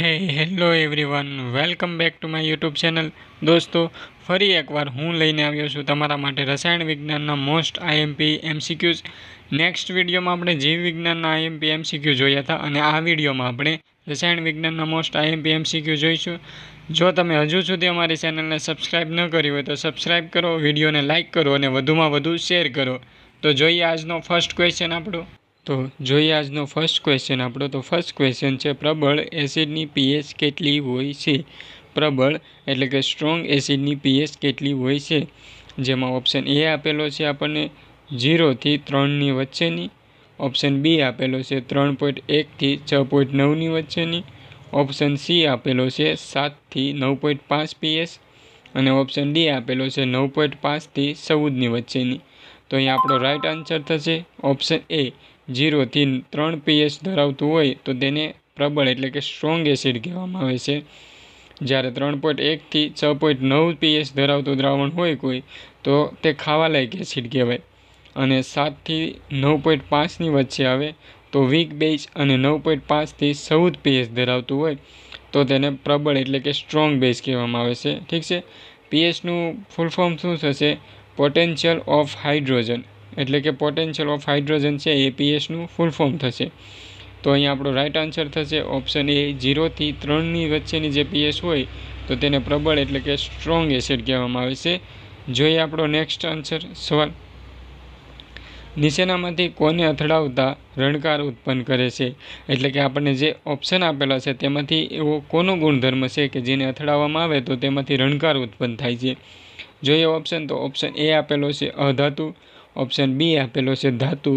હે hello everyone welcome back to my YouTube channel દોસ્તો ફરી એકવાર હું લઈને આવ્યો છું તમારા માટે રસાયણ વિજ્ઞાનના મોસ્ટ આઈએમપી એમસીક્યુઝ નેક્સ્ટ વિડીયોમાં આપણે જીવ વિજ્ઞાનના આઈએમપી એમસીક્યુ જોયા હતા અને આ વિડીયોમાં આપણે રસાયણ વિજ્ઞાનના મોસ્ટ આઈએમપી એમસીક્યુ જોઈશું જો તમે હજુ સુધી અમારી ચેનલને સબસ્ક્રાઈબ ન કરી હોય તો સબસ્ક્રાઈબ કરો વિડીયોને લાઇક કરો અને વધુમાં વધુ શેર કરો તો જોઈએ આજનો ફર્સ્ટ ક્વેશ્ચન આપણો તો જોઈએ આજનો ફર્સ્ટ ક્વેશ્ચન આપણો તો ફર્સ્ટ ક્વેશ્ચન છે પ્રબળ એસિડની પીએચ કેટલી હોય છે પ્રબળ એટલે કે સ્ટ્રોંગ એસિડની પીએચ કેટલી હોય છે જેમાં ઓપ્શન એ આપેલો છે આપણને જીરોથી ત્રણની વચ્ચેની ઓપ્શન બી આપેલો છે ત્રણ પોઈન્ટ એકથી છ પોઈન્ટ નવની વચ્ચેની ઓપ્શન સી આપેલો છે સાતથી નવ પોઈન્ટ પાંચ પીએસ અને ઓપ્શન ડી આપેલો છે નવ પોઈન્ટ પાંચથી ચૌદની વચ્ચેની તો અહીં આપણો રાઇટ આન્સર થશે ઓપ્શન એ જીરોથી ત્રણ પીએચ ધરાવતું હોય તો તેને પ્રબળ એટલે કે સ્ટ્રોંગ એસિડ કહેવામાં આવે છે જ્યારે ત્રણ પોઈન્ટ એકથી છ પોઈન્ટ નવ પીએચ ધરાવતું દ્રાવણ હોય કોઈ તો તે ખાવાલાયક એસિડ કહેવાય અને સાતથી નવ પોઈન્ટ પાંચની વચ્ચે આવે તો વીક બેઝ અને નવ પોઈન્ટ પાંચથી સૌદ પીએચ ધરાવતું હોય તો તેને પ્રબળ એટલે કે સ્ટ્રોંગ બેઝ કહેવામાં આવે છે ઠીક છે પીએચનું ફૂલ ફોર્મ શું થશે પોટેન્શિયલ ઓફ હાઇડ્રોજન એટલે કે પોટેન્શિયલ ઓફ હાઇડ્રોજન છે એ પીએસનું ફૂલ ફોર્મ થશે તો અહીં આપણો રાઇટ આન્સર થશે ઓપ્શન એ ઝીરોથી ત્રણની વચ્ચેની જે પીએસ હોય તો તેને પ્રબળ એટલે કે સ્ટ્રોંગ એસિડ કહેવામાં આવે છે જોઈએ આપણો નેક્સ્ટ આન્સર સવાલ નીચેનામાંથી કોને અથડાવતા રણકાર ઉત્પન્ન કરે છે એટલે કે આપણને જે ઓપ્શન આપેલા છે તેમાંથી એવો કોનો ગુણધર્મ છે કે જેને અથડાવવામાં આવે તો તેમાંથી રણકાર ઉત્પન્ન થાય છે જોઈએ ઓપ્શન તો ઓપ્શન એ આપેલો છે અધાતુ ઓપ્શન બી આપેલો છે ધાતુ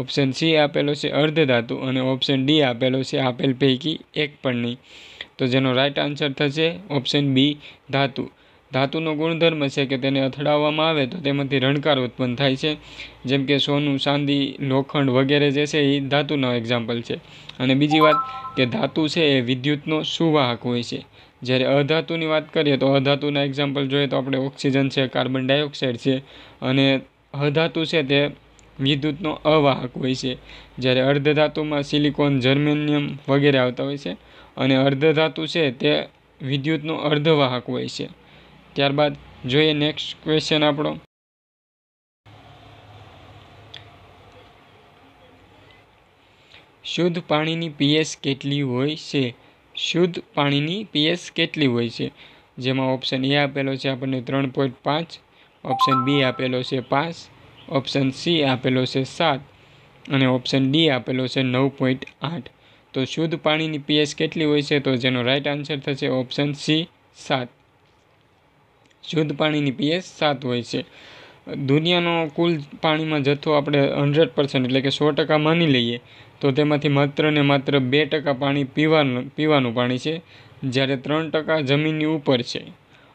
ઓપ્શન સી આપેલો છે અર્ધ ધાતુ અને ઓપ્શન ડી આપેલો છે આપેલ પૈકી એક પણ નહીં તો જેનો રાઇટ આન્સર થશે ઓપ્શન બી ધાતુ ધાતુનો ગુણધર્મ છે કે તેને અથડાવવામાં આવે તો તેમાંથી રણકાર ઉત્પન્ન થાય છે જેમ કે સોનું ચાંદી લોખંડ વગેરે જે છે એ ધાતુનો એક્ઝામ્પલ છે અને બીજી વાત કે ધાતુ છે એ વિદ્યુતનો સુવાહક હોય છે જ્યારે અધાતુની વાત કરીએ તો અધાતુના એક્ઝામ્પલ જોઈએ તો આપણે ઓક્સિજન છે કાર્બન ડાયોક્સાઇડ છે અને અધાતુ છે તે વિદ્યુતનો અવાહક હોય છે જ્યારે અર્ધધાતુમાં સિલિકોન જર્મેનિયમ વગેરે આવતા હોય છે અને અર્ધધાતુ છે તે વિદ્યુતનો અર્ધવાહક હોય છે ત્યારબાદ જોઈએ નેક્સ્ટ ક્વેશ્ચન આપણો શુદ્ધ પાણીની પીએસ કેટલી હોય છે શુદ્ધ પાણીની પીએસ કેટલી હોય છે જેમાં ઓપ્શન એ આપેલો છે આપણને ત્રણ પોઈન્ટ પાંચ ઓપ્શન બી આપેલો છે પાંચ ઓપ્શન સી આપેલો છે સાત અને ઓપ્શન ડી આપેલો છે નવ પોઈન્ટ આઠ તો શુદ્ધ પાણીની પીએચ કેટલી હોય છે તો જેનો રાઇટ આન્સર થશે ઓપ્શન સી સાત શુદ્ધ પાણીની પીએચ સાત હોય છે દુનિયાનો કુલ પાણીમાં જથ્થો આપણે હંડ્રેડ પર્સન્ટ એટલે કે સો ટકા માની લઈએ તો તેમાંથી માત્ર ને માત્ર બે ટકા પાણી પીવાનું પીવાનું પાણી છે જ્યારે ત્રણ ટકા જમીનની ઉપર છે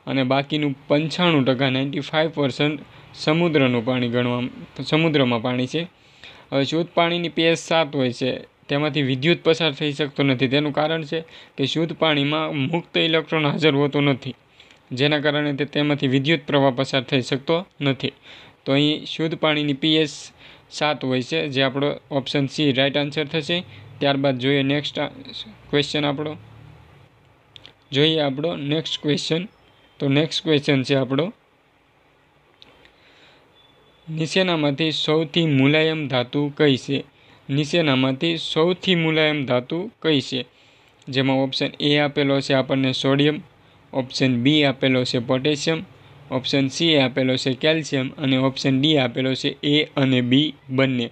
અને બાકીનું પંચાણું ટકા નાઇન્ટી ફાઇવ પર્સન્ટ સમુદ્રનું પાણી ગણવા સમુદ્રમાં પાણી છે હવે શુદ્ધ પાણીની પીએસ સાત હોય છે તેમાંથી વિદ્યુત પસાર થઈ શકતો નથી તેનું કારણ છે કે શુદ્ધ પાણીમાં મુક્ત ઇલેક્ટ્રોન હાજર હોતો નથી જેના કારણે તે તેમાંથી વિદ્યુત પ્રવાહ પસાર થઈ શકતો નથી તો અહીં શુદ્ધ પાણીની પીએસ સાત હોય છે જે આપણો ઓપ્શન સી રાઇટ આન્સર થશે ત્યારબાદ જોઈએ નેક્સ્ટ ક્વેશ્ચન આપણો જોઈએ આપણો નેક્સ્ટ ક્વેશ્ચન તો નેક્સ્ટ ક્વેશ્ચન છે આપણો નિશેનામાંથી સૌથી મુલાયમ ધાતુ કઈ છે નિશેનામાંથી સૌથી મુલાયમ ધાતુ કઈ છે જેમાં ઓપ્શન એ આપેલો છે આપણને સોડિયમ ઓપ્શન બી આપેલો છે પોટેશિયમ ઓપ્શન સી આપેલો છે કેલ્શિયમ અને ઓપ્શન ડી આપેલો છે એ અને બી બંને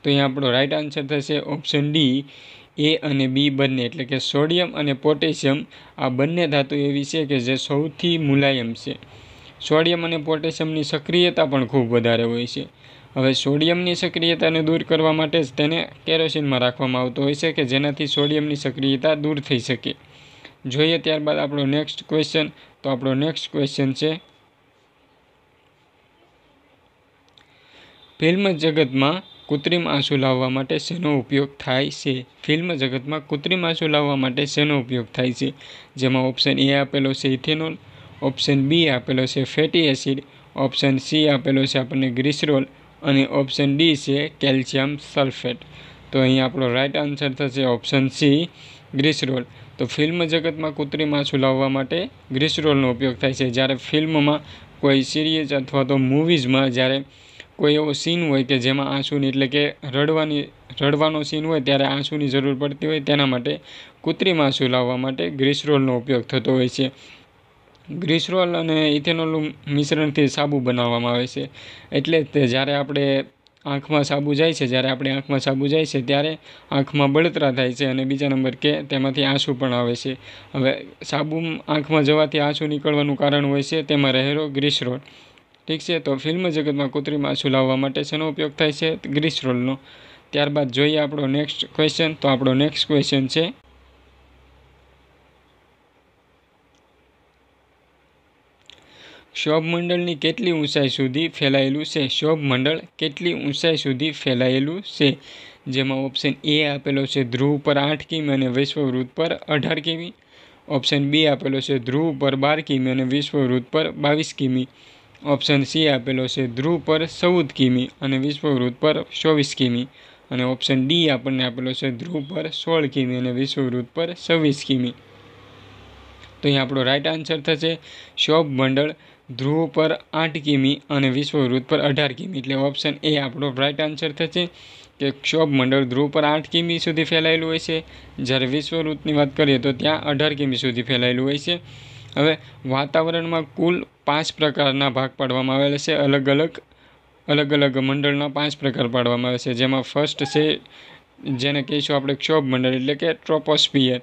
તો અહીં આપણો રાઇટ આન્સર થશે ઓપ્શન ડી એ અને બી બંને એટલે કે સોડિયમ અને પોટેશિયમ આ બંને ધાતુ એવી છે કે જે સૌથી મુલાયમ છે સોડિયમ અને પોટેશિયમની સક્રિયતા પણ ખૂબ વધારે હોય છે હવે સોડિયમની સક્રિયતાને દૂર કરવા માટે જ તેને કેરોસીનમાં રાખવામાં આવતો હોય છે કે જેનાથી સોડિયમની સક્રિયતા દૂર થઈ શકે જોઈએ ત્યારબાદ આપણો નેક્સ્ટ ક્વેશ્ચન તો આપણો નેક્સ્ટ ક્વેશ્ચન છે ફિલ્મ જગતમાં કૃત્રિમ આંસુ લાવવા માટે શેનો ઉપયોગ થાય છે ફિલ્મ જગતમાં કૃત્રિમ આંસુ લાવવા માટે શેનો ઉપયોગ થાય છે જેમાં ઓપ્શન એ આપેલો છે ઇથેનોલ ઓપ્શન બી આપેલો છે ફેટી એસિડ ઓપ્શન સી આપેલો છે આપણને ગ્રીસરોલ અને ઓપ્શન ડી છે કેલ્શિયમ સલ્ફેટ તો અહીં આપણો રાઇટ આન્સર થશે ઓપ્શન સી ગ્રીસરોલ તો ફિલ્મ જગતમાં કૃત્રિમ આંસુ લાવવા માટે ગ્રીસરોલનો ઉપયોગ થાય છે જ્યારે ફિલ્મમાં કોઈ સિરિયલ અથવા તો મૂવીઝમાં જ્યારે કોઈ એવો સીન હોય કે જેમાં આંસુની એટલે કે રડવાની રડવાનો સીન હોય ત્યારે આંસુની જરૂર પડતી હોય તેના માટે કૃત્રિમ આંસુ લાવવા માટે ગ્રીસરોલનો ઉપયોગ થતો હોય છે ગ્રીસરોલ અને ઇથેનોલનું મિશ્રણથી સાબુ બનાવવામાં આવે છે એટલે જ તે જ્યારે આપણે આંખમાં સાબુ જાય છે જ્યારે આપણે આંખમાં સાબુ જાય છે ત્યારે આંખમાં બળતરા થાય છે અને બીજા નંબર કે તેમાંથી આંસુ પણ આવે છે હવે સાબુ આંખમાં જવાથી આંસુ નીકળવાનું કારણ હોય છે તેમાં રહેલો ગ્રીસરોડ ઠીક છે તો ફિલ્મ જગતમાં કૃત્રિમ માછું લાવવા માટે શેનો ઉપયોગ થાય છે ગ્રીસ રોલનો ત્યારબાદ જોઈએ આપણો નેક્સ્ટ ક્વેશ્ચન તો આપણો નેક્સ્ટ ક્વેશ્ચન છે શોભ મંડળની કેટલી ઊંચાઈ સુધી ફેલાયેલું છે શોભ મંડળ કેટલી ઊંચાઈ સુધી ફેલાયેલું છે જેમાં ઓપ્શન એ આપેલો છે ધ્રુવ પર આઠ કિમી અને વિશ્વવૃત્ત પર અઢાર કિમી ઓપ્શન બી આપેલો છે ધ્રુવ પર બાર કિમી અને વિશ્વવૃત્ત પર બાવીસ કિમી ઓપ્શન સી આપેલો છે ધ્રુવ પર ચૌદ કિમી અને વિશ્વવૃત્ત પર ચોવીસ કિમી અને ઓપ્શન ડી આપણને આપેલો છે ધ્રુવ પર સોળ કિમી અને વિશ્વવૃત્ત પર છવ્વીસ કિમી તો અહીં આપણો રાઇટ આન્સર થશે શોભ મંડળ ધ્રુવ પર આઠ કિમી અને વિશ્વવૃત્ત પર અઢાર કિમી એટલે ઓપ્શન એ આપણો રાઇટ આન્સર થશે કે ક્ષોભ મંડળ ધ્રુવ પર આઠ કિમી સુધી ફેલાયેલું હોય છે જ્યારે વિશ્વવૃત્તની વાત કરીએ તો ત્યાં અઢાર કિમી સુધી ફેલાયેલું હોય છે હવે વાતાવરણમાં કુલ પાંચ પ્રકારના ભાગ પાડવામાં આવેલા છે અલગ અલગ અલગ અલગ મંડળના પાંચ પ્રકાર પાડવામાં આવે છે જેમાં ફર્સ્ટ છે જેને કહીશું આપણે ક્ષોભ મંડળ એટલે કે ટ્રોપોસ્ફિયર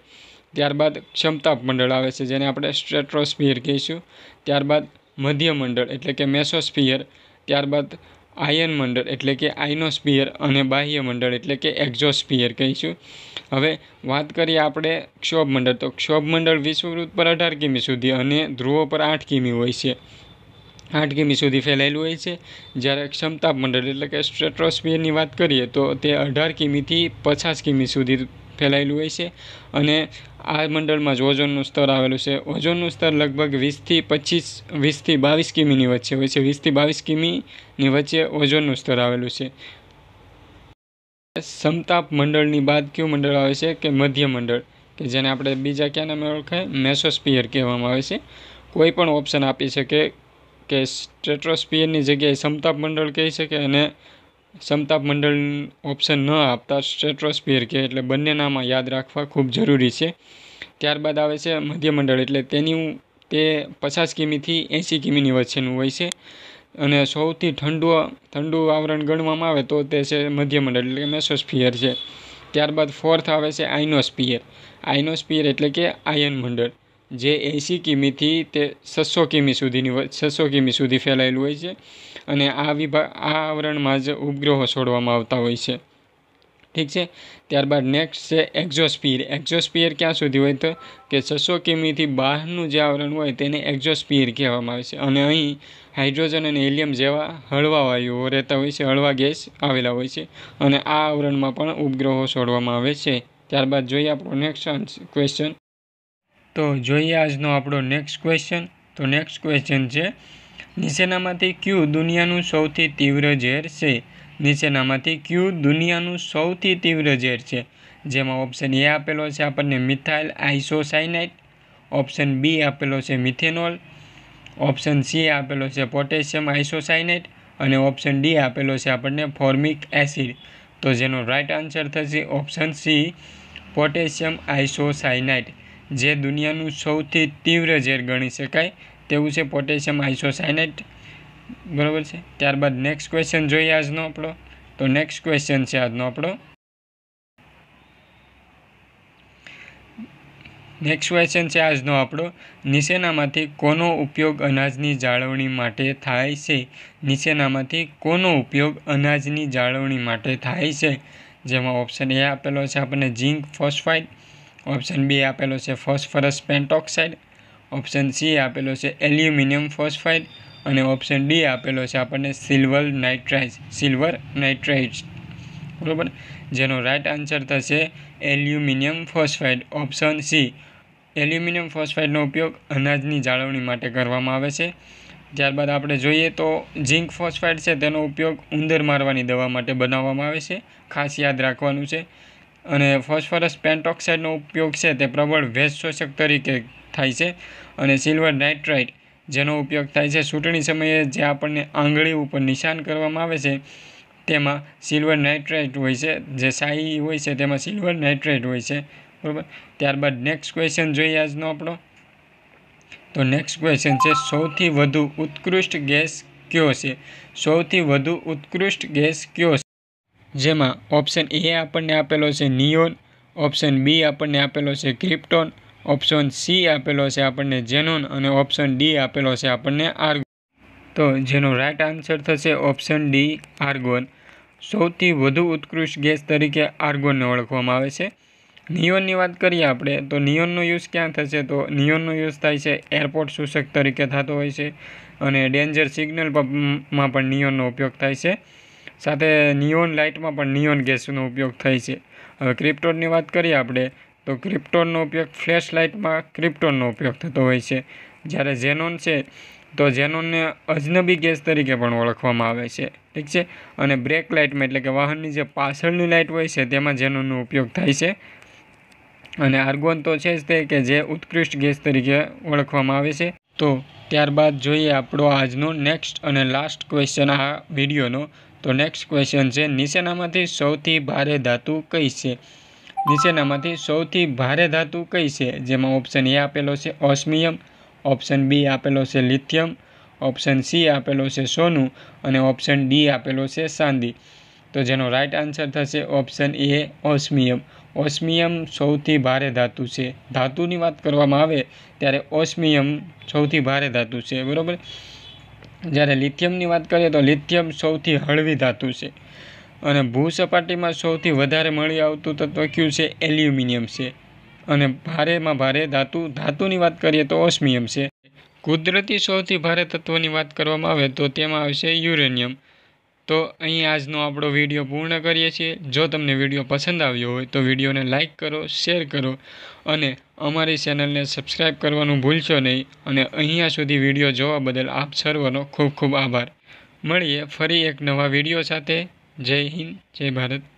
ત્યારબાદ ક્ષમતાપ મંડળ આવે છે જેને આપણે સ્ટ્રેટ્રોસ્ફિયર કહીશું ત્યારબાદ મધ્ય મંડળ એટલે કે મેસોસ્ફિયર ત્યારબાદ આયન મંડળ એટલે કે આયનોસ્ફિયર અને બાહ્ય મંડળ એટલે કે એક્ઝોસ્ફિયર કહીશું હવે વાત કરીએ આપણે ક્ષોભ મંડળ તો ક્ષોભ મંડળ વિષુવવૃત્ત પર અઢાર કિમી સુધી અને ધ્રુવો પર આઠ કિમી હોય છે આઠ કિમી સુધી ફેલાયેલું હોય છે જ્યારે ક્ષમતાપ મંડળ એટલે કે સ્ટ્રેટોસ્ફિયરની વાત કરીએ તો તે અઢાર કિમીથી પચાસ કિમી સુધી ફેલાયેલું હોય છે અને આ મંડળમાં જ ઓઝોનનું સ્તર આવેલું છે ઓઝોનનું સ્તર લગભગ વીસથી પચીસ વીસથી બાવીસ કિમીની વચ્ચે હોય છે વીસથી બાવીસ કિમીની વચ્ચે ઓઝોનનું સ્તર આવેલું છે સમતાપ મંડળની બાદ કયું મંડળ આવે છે કે મધ્ય મંડળ કે જેને આપણે બીજા ક્યાં નામે ઓળખાય મેસોસ્પિયર કહેવામાં આવે છે કોઈ પણ ઓપ્શન આપી શકે કે સ્ટ્રેટોસ્પિયરની જગ્યાએ સમતાપ મંડળ કહી શકે અને સમતાપ મંડળ ઓપ્શન ન આપતા સ્ટેટ્રોસ્ફિયર કે એટલે બંને નામાં યાદ રાખવા ખૂબ જરૂરી છે ત્યારબાદ આવે છે મધ્યમંડળ એટલે તેની તે પચાસ કિમીથી એંસી કિમીની વચ્ચેનું હોય છે અને સૌથી ઠંડુ ઠંડુ આવરણ ગણવામાં આવે તો તે છે મધ્યમંડળ એટલે મેસોસ્ફિયર છે ત્યારબાદ ફોર્થ આવે છે આઇનોસ્ફિયર આઇનોસ્ફિયર એટલે કે આયન મંડળ જે એંસી કિમીથી તે છસો કિમી સુધીની છસો કિમી સુધી ફેલાયેલું હોય છે અને આ વિભાગ આ આવરણમાં જ ઉપગ્રહો છોડવામાં આવતા હોય છે ઠીક છે ત્યારબાદ નેક્સ્ટ છે એક્ઝોસ્પિયર એક્ઝોસ્પિયર ક્યાં સુધી હોય તો કે છસો કિમીથી બહારનું જે આવરણ હોય તેને એક્ઝોસ્પિયર કહેવામાં આવે છે અને અહીં હાઇડ્રોજન અને હિલિયમ જેવા હળવા વાયુઓ રહેતા હોય છે હળવા ગેસ આવેલા હોય છે અને આ આવરણમાં પણ ઉપગ્રહો છોડવામાં આવે છે ત્યારબાદ જોઈએ આપણો નેક્સ્ટ ક્વેશ્ચન તો જોઈએ આજનો આપણો નેક્સ્ટ ક્વેશ્ચન તો નેક્સ્ટ ક્વેશ્ચન છે નીચેનામાંથી ક્યુ દુનિયાનું સૌથી તીવ્ર ઝેર છે નીચેનામાંથી ક્યુ દુનિયાનું સૌથી તીવ્ર ઝેર છે જેમાં ઓપ્શન એ આપેલો છે આપણને મિથાઇલ આઇસોસાઇનાઇટ ઓપ્શન બી આપેલો છે મિથેનોલ ઓપ્શન સી આપેલો છે પોટેશિયમ આઇસોસાઇનાઇટ અને ઓપ્શન ડી આપેલો છે આપણને ફોર્મિક એસિડ તો જેનો રાઇટ આન્સર થશે ઓપ્શન સી પોટેશિયમ આઇસોસાઇનાઇટ જે દુનિયાનું સૌથી તીવ્ર ઝેર ગણી શકાય તેવું છે પોટેશિયમ આઇસોસાયનેટ બરાબર છે ત્યારબાદ નેક્સ્ટ ક્વેશ્ચન જોઈએ આજનો આપણો તો નેક્સ્ટ ક્વેશ્ચન છે આજનો આપણો નેક્સ્ટ ક્વેશ્ચન છે આજનો આપણો નિશેનામાંથી કોનો ઉપયોગ અનાજની જાળવણી માટે થાય છે નિશેનામાંથી કોનો ઉપયોગ અનાજની જાળવણી માટે થાય છે જેમાં ઓપ્શન એ આપેલો છે આપણને ઝીંક ફોસ્ફાઇડ ઓપ્શન બી આપેલો છે ફોસ્ફરસ પેન્ટોક્સાઇડ ઓપ્શન સી આપેલો છે એલ્યુમિનિયમ ફોસ્ફાઇડ અને ઓપ્શન ડી આપેલો છે આપણને સિલ્વર નાઇટ્રાઇટ સિલ્વર નાઇટ્રાઇટ બરાબર જેનો રાઇટ આન્સર થશે aluminium phosphide option C aluminium ફોસ્ફાઇડનો ઉપયોગ અનાજની જાળવણી માટે કરવામાં આવે છે ત્યારબાદ આપણે જોઈએ તો ઝીંક ફોસ્ફાઇડ છે તેનો ઉપયોગ ઉંદર મારવાની દવા માટે બનાવવામાં આવે છે ખાસ યાદ રાખવાનું છે અને ફોસ્ફરસ પેન્ટોક્સાઇડનો ઉપયોગ છે તે પ્રબળ ભેજ શોષક તરીકે થાય છે અને સિલ્વર નાઇટ્રાઇટ જેનો ઉપયોગ થાય છે ચૂંટણી સમયે જે આપણને આંગળી ઉપર નિશાન કરવામાં આવે છે તેમાં સિલ્વર નાઇટ્રાઇટ હોય છે જે સાઈ હોય છે તેમાં સિલ્વર નાઇટ્રાઇટ હોય છે બરાબર ત્યારબાદ નેક્સ્ટ ક્વેશ્ચન જોઈએ આજનો આપણો તો નેક્સ્ટ ક્વેશ્ચન છે સૌથી વધુ ઉત્કૃષ્ટ ગેસ કયો છે સૌથી વધુ ઉત્કૃષ્ટ ગેસ કયો જેમાં ઓપ્શન એ આપણને આપેલો છે નિયોન ઓપ્શન બી આપણને આપેલો છે ક્રિપ્ટોન ઓપ્શન સી આપેલો છે આપણને જેનોન અને ઓપ્શન ડી આપેલો છે આપણને આર્ગોન તો જેનો રાઇટ આન્સર થશે ઓપ્શન ડી આર્ગોન સૌથી વધુ ઉત્કૃષ્ટ ગેસ તરીકે આર્ગોનને ઓળખવામાં આવે છે નિયોનની વાત કરીએ આપણે તો નિયોનનો યુઝ ક્યાં થશે તો નિયોનનો યુઝ થાય છે એરપોર્ટ સૂચક તરીકે થતો હોય છે અને ડેન્જર સિગ્નલમાં પણ નિયોનનો ઉપયોગ થાય છે સાથે નિયોન લાઇટમાં પણ નિયોન ગેસનો ઉપયોગ થાય છે હવે ક્રિપ્ટોનની વાત કરીએ આપણે તો ક્રિપ્ટોનનો ઉપયોગ ફ્લેશ લાઇટમાં ક્રિપ્ટોનનો ઉપયોગ થતો હોય છે જ્યારે ઝેનોન છે તો ઝેનોનને અજનબી ગેસ તરીકે પણ ઓળખવામાં આવે છે ઠીક છે અને બ્રેક લાઇટમાં એટલે કે વાહનની જે પાછળની લાઇટ હોય છે તેમાં ઝેનોનનો ઉપયોગ થાય છે અને આર્ગોન તો છે જ તે કે જે ઉત્કૃષ્ટ ગેસ તરીકે ઓળખવામાં આવે છે તો ત્યારબાદ જોઈએ આપણો આજનો નેક્સ્ટ અને લાસ્ટ ક્વેશ્ચન આ વિડીયોનો તો નેક્સ્ટ ક્વેશ્ચન છે નીચેનામાંથી સૌથી ભારે ધાતુ કઈ છે નીચેનામાંથી સૌથી ભારે ધાતુ કઈ છે જેમાં ઓપ્શન એ આપેલો છે ઓસ્મિયમ ઓપ્શન બી આપેલો છે લિથિયમ ઓપ્શન સી આપેલો છે સોનું અને ઓપ્શન ડી આપેલો છે સાંદી તો જેનો રાઇટ આન્સર થશે ઓપ્શન એ ઓસ્મિયમ ઓસ્મિયમ સૌથી ભારે ધાતુ છે ધાતુની વાત કરવામાં આવે ત્યારે ઓસ્મિયમ સૌથી ભારે ધાતુ છે બરાબર જ્યારે લિથિયમની વાત કરીએ તો લિથિયમ સૌથી હળવી ધાતુ છે અને ભૂસપાટીમાં સૌથી વધારે મળી આવતું તત્વ કયું છે એલ્યુમિનિયમ છે અને ભારેમાં ભારે ધાતુ ધાતુની વાત કરીએ તો ઓસ્મિયમ છે કુદરતી સૌથી ભારે તત્વની વાત કરવામાં આવે તો તેમાં આવશે યુરેનિયમ તો અહીં આજનો આપણો વિડીયો પૂર્ણ કરીએ છીએ જો તમને વિડીયો પસંદ આવ્યો હોય તો વિડીયોને લાઇક કરો શેર કરો અને અમારી ચેનલને સબસ્ક્રાઈબ કરવાનું ભૂલશો નહીં અને અહીંયા સુધી વિડીયો જોવા બદલ આપ સર્વનો ખૂબ ખૂબ આભાર મળીએ ફરી એક નવા વિડીયો સાથે જય હિન્દ જય ભારત